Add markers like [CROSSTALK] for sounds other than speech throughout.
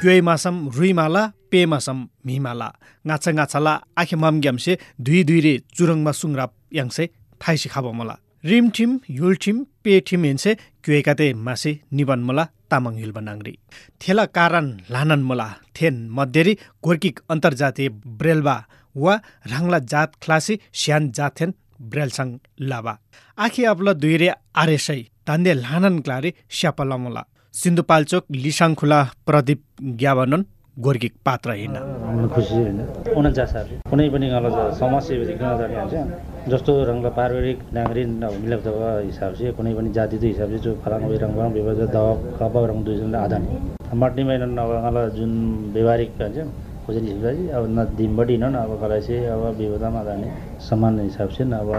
क्योइमासम रुइमाला पेमासम मिमाला गाछा गाछाला आखे माम ग्याम्से दुई दुई रे चुरङमा सुङराप याङसे थाइसी खाब मला रिम ठिम युल ठिम पे ठिम हेन्से क्योएकाते मासे निबन मला तामाङ हिल बनाङ्री थेला कारण लानन मला थेन मध्येरी गोर्किक अन्तर्जातीय ब्रेलबा वा राङ्ला जात ख्लासी स्यान जाथेन ब्रेलसाङ लाबा आखे आप्ला दुई रे आरेसै धान्दे लानन क्लारे स्यापलमला सिन्धुपाल्चोक लिसाङखुला प्रदीप ग्यावनन गोर्गिक पात्र होइन खुसी होइन उनन्चासहरू कुनै पनि गलत जस्तो रङ्ग पारिवारिक नागरिक मिलाप दबाव हिसाब चाहिँ कुनै पनि जातिको हिसाब चाहिँ जो फलाङ रङ रङ विभाग दबाव कपाल रङ दुईजनालाई आधान मट्ने महिना नगला जुन व्यवहारिक हुन्छ खोजेर हिसाब चाहिँ अब न दिनबडी न अब कसलाई चाहिँ अब विवादमा आधार समान हिसाब चाहिँ अब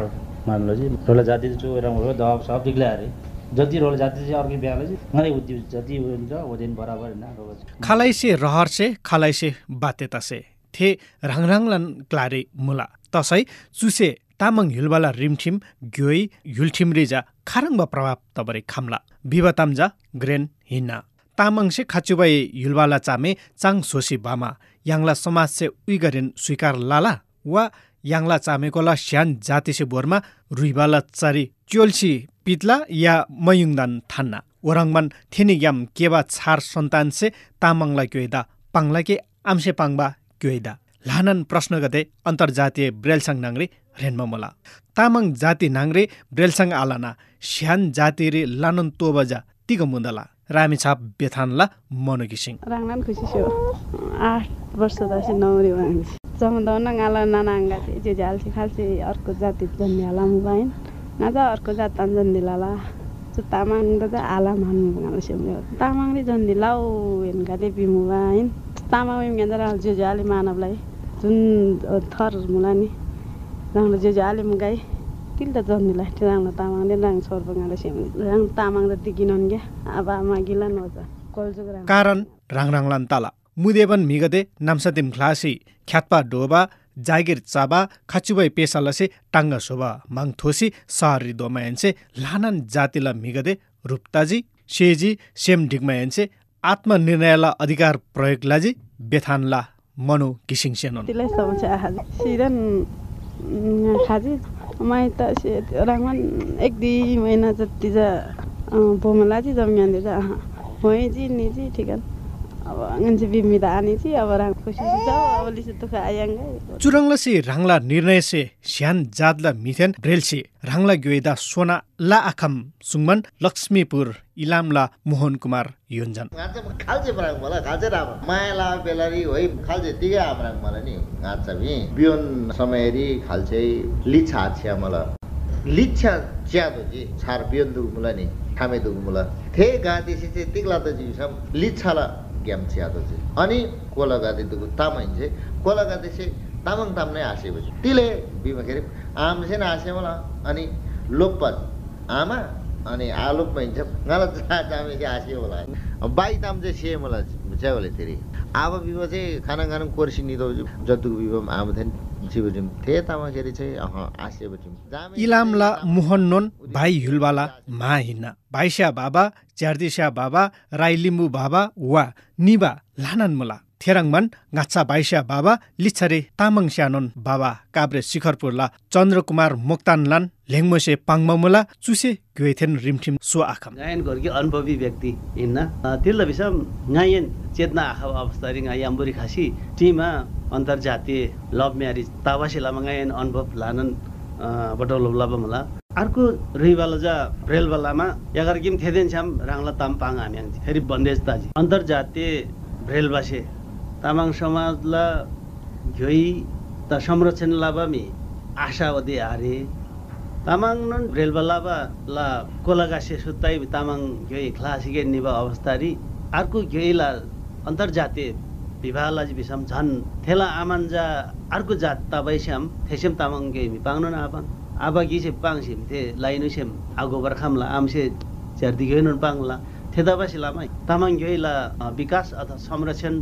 मान्नु चाहिँ जाति जो रङ दबाब सब दिग्लाएर जति रोल जाति चाहिँ अर्कै बिहाले चाहिँ नै उद्योग जति हुन्छ ओजेन बराबर होइन रोल खालाइसे रहरसे खालाइसे बातेतासे थे राङराङलान क्लारे मुला तसै चुसे तामाङ हिलवाला रिमठिम ग्योई हिलठिम रिजा खारङबा प्रभाव तबरे खाम्ला बिबा तामजा ग्रेन हिन्ना से खाचुबाई हिलवाला चामे चाङ सोसी बामा याङला समाज से उइगरेन स्वीकार लाला वा याङला चामेकोला स्यान जातिसे बोरमा रुइबाला चारी च्योल्सी पित्ला या मयुङदान थान्ना ओरङमान थिनिग्याम केबा छार सन्तानसे तामाङला क्योइदा पाङला के आम्से पाङ्बा क्योइदा लानन प्रश्न गते अन्तर्जातीय ब्रेलसाङ नाङ्रे रेन्ममोला तामाङ जाति नाङ्रे ब्रेलसाङ आलाना स्यान जाति रे लानन तोबजा तिग मुन्दला रामेछाप बेथानला मनोकी सिंह आठ वर्ष सम्झाउन गाला नानाङ्गा जेजाल्सी खाल्सी अर्को जाति जन्मिहाला मुबाइन नाच अर्को जात जन्दिलाला सो तामाङ त आला मान्नु सेम्यो तामाङले जन्दिला ऊ हेनकाले बिमुबाइन तामाङ इम्गेन्दा राम्रो जेजुहाले मानवलाई जुन थर मुला नि राम्रो जेजुहाले मुगाई तिल त जन्दिला त्यो राम्रो तामाङले राम्रो छोर्बङ्गाले सेम्यो राम्रो तामाङ त टिकिनन् क्या अब मागिला नजा कल्जुको कारण राङराङलान् तला मुदेवन मिगदे नाम्सादिम ख्लासी ख्यात्पा डोबा जागिर चाबा खाचुबाई पेसा लसे टाङ्गा शोभा माङथोसी सहरी दोमायन्से लानन जातिला मिगदे रुप्ताजी सेजी सेम ढिगमायन्से आत्मनिर्णयला अधिकार प्रयोगलाजी बेथानला मनो किसिङ सेन माइ त एक दुई महिना जति जा बोमला जमिया निजी चुरङला से राङला निर्णय से स्यान जादला मिथेन ब्रेलसे राङला गोइदा सोना ला आखम सुङमन लक्ष्मीपुर इलामला मोहन कुमार योन्जन खाल्जे बराङ ला बेलारी होइ खाल्जे नि गाचमी बियोन समयरी खाल्जे लिछा मला लिच्छा च्यादो जी छार दुगुमुला नि दुगुमुला थे गादेसी सिचे तिग्ला त जिउसम लिच्छाला ग्याम्स चाहिँ अनि दुगु तामाङ चाहिँ चाहिँ तामाङ ताम्नै हाँसेपछि तिले बिमा के अरे आम चाहिँ होला अनि लोप आमा अनि आलोप भइन्छ जहाँ जामे कि हाँसे होला बाई ताम चाहिँ होला मलाई होला फेरि आब बिमा चाहिँ खाना खाना कोर्सी निदो जतिको बिमा आमा थियो नि इलामला नोन भाइ हुलवाला माहिना भाइस्या बाबा च्यार्दिस्या बाबा राई लिम्बू बाबा वा निबा मुला थेराङमान गाछा बाइस्या बाबा लिच्छरे तामाङ स्यानोन बाबा काभ्रे शिखरपुरला चन्द्रकुमार मोक्तानलान लेङमोसे पाङमामुला चुसे गुएथेन रिमठिम सो आखम गायन घरकी अनुभवी व्यक्ति हिँड्न तिल्लो विषम गायन चेतना आखा अवस्थारी याम्बुरी खासी टिमा अन्तर्जातीय लभ म्यारिज तावासी लामा गायन अनुभव लानन् बटौलो लाबमला अर्को रुइवालजा भ्रेलवालामा यागार किम थेदेन श्याम राङला ताम पाङ हामी फेरि बन्देज ताजी अन्तर्जातीय भ्रेलबासे तामाङ समाजलाई घ्योइ त संरक्षण लाभामी आशावधी हारे तामाङ नन रेलबा लाभा ला कोलागासे सुत्ताइ तामाङ घ्योइ ख्लासिके निभा अवस्थारी अर्को घ्योइला अन्तर्जातीय विवाहलाई विषम झन् थेला आमान्जा अर्को जात ताबैस्याम थेसेम तामाङ घ्योइ पाङ्नु न आपाङ आबा गिसे पाङ सिम थे लाइनु सेम आगो बर्खामला आमसे झ्यार्दी घ्योइ नन थेदा थेदाबासी लामाइ तामाङ घ्योइला विकास अथवा संरक्षण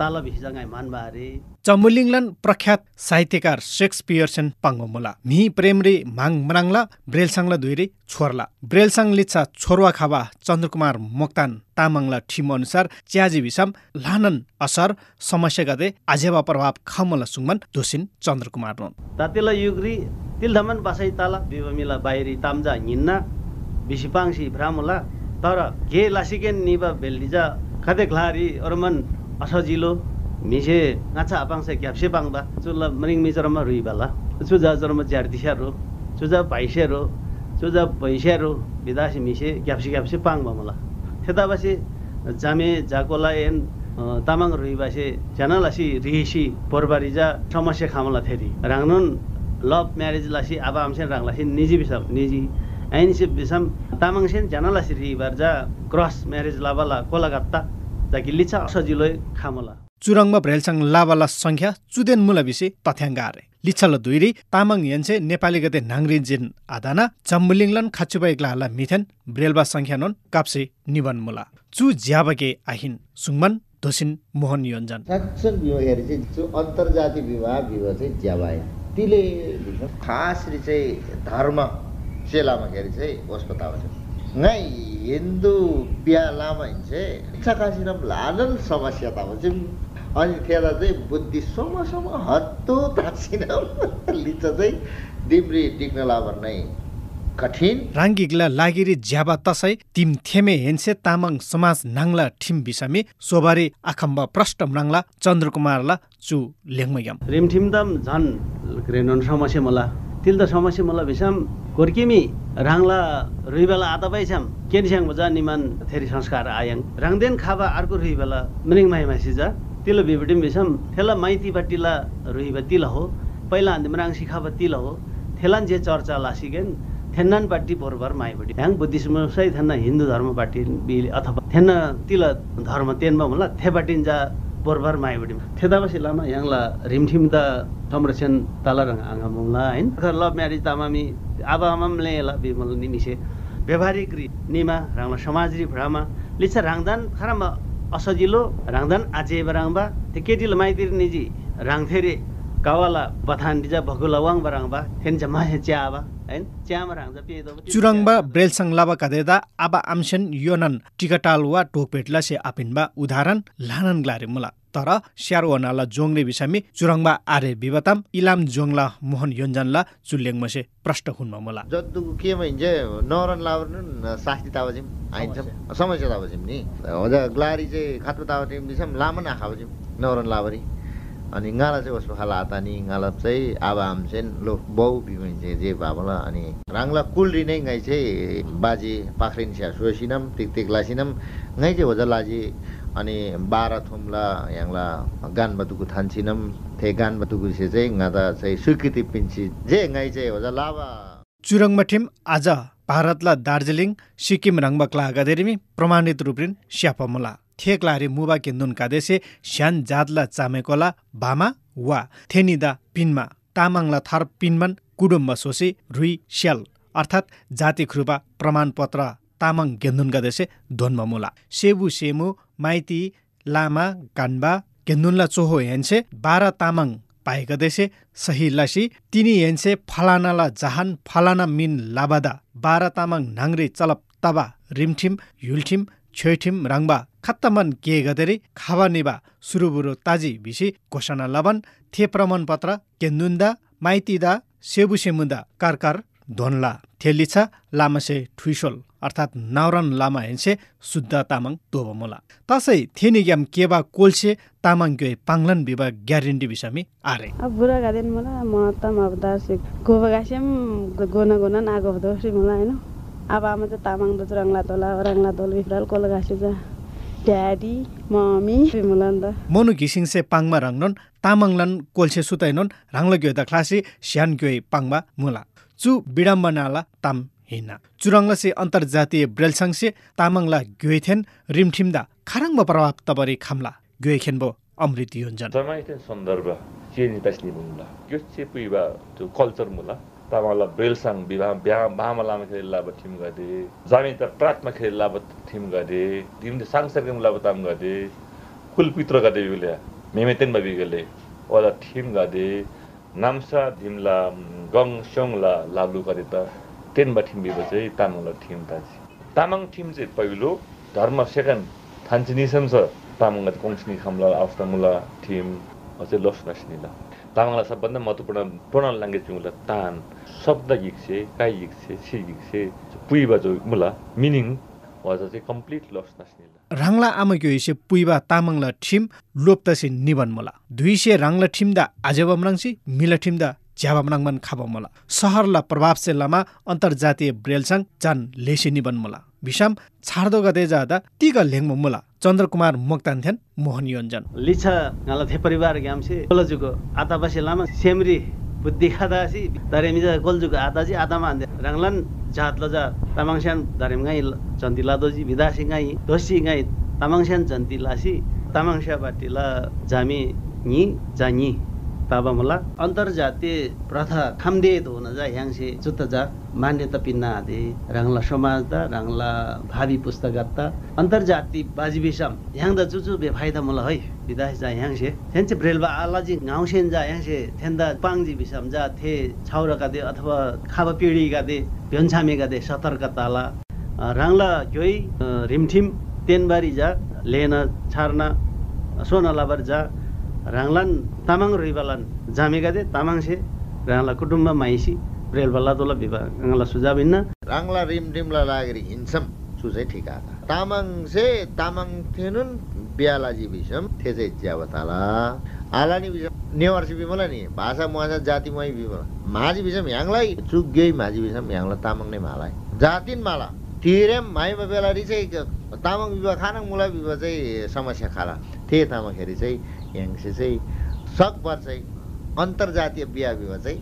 तालब हिजङ्गाई मानबारे चमुलिङलन प्रख्यात साहित्यकार सेक्सपियरसन पाङ्गोमुला मिही प्रेमरे माङ मनाङला ब्रेलसाङला दुइरे छोर्ला ब्रेलसाङ लिच्छा छोरवा खाबा चन्द्रकुमार मोक्तान तामाङला ठिम अनुसार च्याजी विषम लानन असर समस्या गते आजेवा प्रभाव खमला सुङमन दोसिन चन्द्रकुमार नोन तातेला युग्री तिलधमन बासै ताला बिबमिला बाहिरी तामजा हिन्ना बिसिपाङसी भ्रामुला तर घे लासिकेन निबा बेल्डिजा खते घ्लारी अरमन असजिलो मिसे गाछा आपाङ्सा घ्याप्से पाङ्बा चुल्ला मरिङ मिचरमा रुइबाला चुजा जरमा दिसारो चुजा भाइसेरो चुजा भैस्यारो विदासी मिसे घ्याप्से घ्याप्से पाङ्बा मलाई सेताबासी जामे जाकोला एन तामाङ रुइबासे झ्यानालासी रिहिसी परबारिजा समस्या खामला फेरि राङ्नुन लभ म्यारेज लासी अब आमसे राख्लासी निजी विषम निजी आइनसे बिसाम तामाङ सेन झ्यानालासी रिबार जा क्रस म्यारेज लाबाला कोलाकात्ता खामला चुरङमा भ्रेलसाङ लावाला संख्या चुदेन मूलविषय विषय आरे लिच्छल दुइरी तामाङ यन्से नेपाली गते नाङ्री जिन आदाना चम्बुलिङलन खाचुबा इग्लाहला मिथेन ब्रेलबा संख्या नोन काप्से निवन मुला चु ज्याबके आहिन सुङमन धोसिन मोहन योन्जन जो अन्तर्जाति विवाह विवाह चाहिँ ज्याबाए तिले खासरी चाहिँ धर्म चेलामा गरे चाहिँ अस्पताल नै हिन्दू बिहालामा चाहिँ इच्छाकाशीराम लालन समस्या त हुन्छ अनि त्यसलाई चाहिँ बुद्धि सोमसम्म हत्तो तासिराम [LAUGHS] लिच चाहिँ डिम्री टिक्न ला नै कठिन राङ्गिग्ला लागिरी ज्याबा तसै तिम थेमे हेन्से तामाङ समाज नाङ्ला ठिम बिसामी सोबारी आखम्ब प्रष्ट नाङ्ला चन्द्रकुमारला चु लेङमयम रिमठिम दम झन् समस्या मला तिल त समस्या मला बिसाम कोर्किमी राङला रुइबेला केन केनिस्याङ बजा निमान थेरी संस्कार आयाङ राङदेन खाबा अर्को रुइबेला मिनिङ माइमासी सिजा तिलो बिबटिम बिसम थेला माइती बाटिला रुइबा तिल हो पहिला हान्दिमराङ सिखाबा तिल हो थेलान जे चर्चा लासिगेन थेन्नान पार्टी बरोबर माइपट्टि ह्याङ बुद्धिस्म सही थेन्ना हिन्दू धर्म पार्टी अथवा थेन्ना तिल धर्म तेनमा होला थेपाटिन्जा पोरबार माइबुडीमा थेदाबसिलामा याङला रिमठिम त संरक्षण तल रङ आँगामुङला होइन लभ म्यारिज तामामी आबा आमामले ल विमल निमिसे व्यवहारिक निमा राङला समाज भ्रामा लिच्छ राङदान खरामा असजिलो राङदान आजे राङबा त्यो केटीलो माइतिर निजी राङथेरे बथान दिजा वाङ हेन जमा हे हैन च्यामा चुरङबा ब्रेल ब्रेलसङ लाबा कादेदा आबा आम्सेन योनन टिकटाल वा ढोकपेटला से आपिनबा उदाहरण लानन ग्लारे मुला तर स्यारोहनाला जोङले विषयमी चुरङबा आरे विवताम इलाम जोङला मोहन योन्जनला चुल्लेङ मसे प्रष्ट हुनमा मुला जद्दु के भइन्छ नरन लावर शास्ति तावजिम आइन्छ समस्या तावजिम नि हजुर ग्लारी चाहिँ खात्र तावजिम बिसम लामन आखावजिम नरन लावरी अनि गाला चाहिँ उसको खाला हातानी गाला चाहिँ अब हाम्सेन लो बाउ चाहिँ जे भावला अनि राङ्ला कुल्री नै गाई चाहिँ बाजे पाख्रिन स्या सोसिनम टिक तिक लासिनम गाई चाहिँ होजा लाजे अनि बाह्र थुम्ला याङ्ला गान बतुकु थान्सिनम थे गान बतुकु चाहिँ गाँदा चाहिँ स्वीकृति पिन्छ जे गाई चाहिँ होजा लाभा चुरङमठिम आज भारतला दार्जिलिङ सिक्किम रङ्बक्ला अकादेमी प्रमाणित रूपले स्यापमुला मुबा मुबाके नुनकादेसे स्यान जादला चामेकोला बामा वा थेनिदा पिनमा तामाङला थार पिनमन कुडुम्बा सोसे रुई स्याल अर्थात् जाति खुबा प्रमाणपत्र तामाङ गेन्दुनकादेसे धोन्ममुला सेबु सेमु माइती लामा कान्बा गेन्दुनला चोहो हेन्से बाह्र तामाङ पाएका देशे सही लासी तिनी हेन्से फलानाला जहान फलाना मिन लाबादा बाह्र तामाङ नाङ्रे चलप तबा रिमठिम युल्ठिम छैठिम राङबा खत्तमन के गदेरी खाबा निबा सुरुबुरु ताजी भिसी घोषणा लवन थे प्रमाणपत्र केन्दुन्दा माइतिदा सेबुसेमुन्दा कारकार धोनला थेलिछा लामासे ठुइसोल अर्थात् नाउरन लामा हेन्से शुद्ध तामाङ तोबमोला तसै थेनिग्याम केबा कोल्से तामाङ ग्वे पाङ्लन विवा ग्यारेन्टी बिसामी आरे अब बुरा गादेन मोला म तम अब दार्से गोबगासेम गोना गोना नागो दोस्री हैन अब आमा चाहिँ तामाङ दोज रङ्ला तोला रङ्ला तोल बिफ्राल कोलघासी जा ड्याडी मम्मी मुलन मोनु घिसिङ से पाङमा तामाङ लन कोल्से सुतैनोन राङ्ला गयो त क्लासी स्यान गयो पाङमा मुला चु बिडम्बनाला ताम हिना चुरङ्लसे अन्तर्जातीय से तामाङला ग्योथेन रिमठिम्दा खाराङमा प्रभाव तबरी खाम्ला ग्योखेन बो अमृत योन्जन सन्दर्भ तामाङलाई बेलसाङ विवाह बिहा बामा लामा खेलेर लाभा थिम गरे जामिता ट्राकमा खेलेर लाभा थिम गरे मले साङसाकी मुलाब तामाङ गरे कुलपित्रका देवीले मेमे तेन ओला थिम गर्दे नाम्सा धिमला गङ सङला लाब्लु गरे त टेनबा बिब चाहिँ तामाङला थिम ताजी तामाङ थिम चाहिँ पहिलो धर्म सेकेन्ड थान्छ निशं छ तामाङमा कङ्सनी खाम्ला अफ थिम अझै लस नसिनी तामाङलाई सबभन्दा महत्त्वपूर्ण टोनल ल्याङ्ग्वेज मुला तान शब्द गिक्से काई गिक्से छि गिक्से पुइबा जो मुला मिनिङ कम्प्लिट राङ्ला आमक्यो हिसे पुइबा तामाङला ठिम लोप्तसे निबन मुला दुईसे राङ्ला ठिम्दा आजे मिला ठिम्दा झ्याबा मनाङमन खाबा मला सहरला प्रभावशेलमा अन्तर्जातीय ब्रेलसाङ जान लेसे निबन मला विषम छाड्दो गते जाँदा तिग लेङ मुला चन्द्रकुमार मोक्तान्थ्यान मोहन योन्जन लिछा नाला थे परिवार ग्यामसे कोलजुको आताबासी लामा सेमरी बुद्धि खादासी दारेमिजा कोलजुको आताजी आतामा हान्दै रंगलन जात लजा तामाङस्यान दारेम चन्दिला दोजी लादोजी भिदासी गाई दोसी तामाङस्यान लासी तामाङस्याबाट जामी नि जानी पाबामला अन्तर्जातीय प्रथा खाम्देद हुन जा ह्याङसे जुत्ता जा मान्यता पिन्ना आदि राङ्ला समाज दा राङ्ला भावी पुस्तकात बाजिबिसम बाजिबिसाम ह्याङ्दा चुचु बेफाइदा मुला है विदास जा ह्याङसे थ्यान चाहिँ ब्रेलबा आलाजी गाउँसेन जा ह्याङ्से थ्यान्दा पाङजी बिसम जा थे छाउरका दे अथवा खाबा पिँढीका दे भ्योन्छामेका दे सतर्क ताला राङ्ला जोइ रिमठिम तेनबारी जा लेन छार्ना सोनालाबर जा राङलान तामाङ रिबालान जामेगादे तामाङसे राङला कुटुम्ब माइसी रेलबल्ला तोला विभागला सुझाव हिँड्न राङला रिम रिमला लागेर हिँड्छौँ सुझै ठिका तामाङ से तामाङ थिएनुन् बिसम थे थेचै ज्यावताला आलानी भिसम नेवारसी बिमला नि भाषा मुहाजा जाति मुहाइ बिमला माझी भिसम याङलाई चुक गई माझी भिसम याङलाई तामाङ नै माला जातिन माला तिरेम माइमा बेला चाहिँ तामाङ विवाह खाना मुला विवाह चाहिँ समस्या खाला थिए तामाखेरि चाहिँ याङ्सी चाहिँ सकभर चाहिँ अन्तर्जातीय बिहा विवाह चाहिँ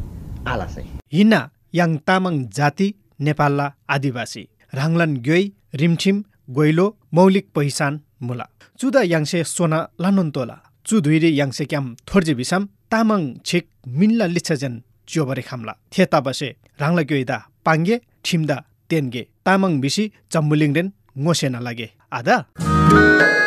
आला हिना याङ तामाङ जाति नेपालला आदिवासी राङलन ग्योई रिमछिम गोइलो मौलिक पहिचान मुला चुदा याङसे सोना लानोन्तोला चुधुइरे याङसे क्याम थोर्जे भिसाम तामाङ छिक मिन्ला लिच्छजन च्योबरे खाम्ला थेता बसे राङला ग्योइदा पाङ्गे ठिम्दा तेन्गे तामाङ बिसी चम्बुलिङडेन ङोसेना लागे आदा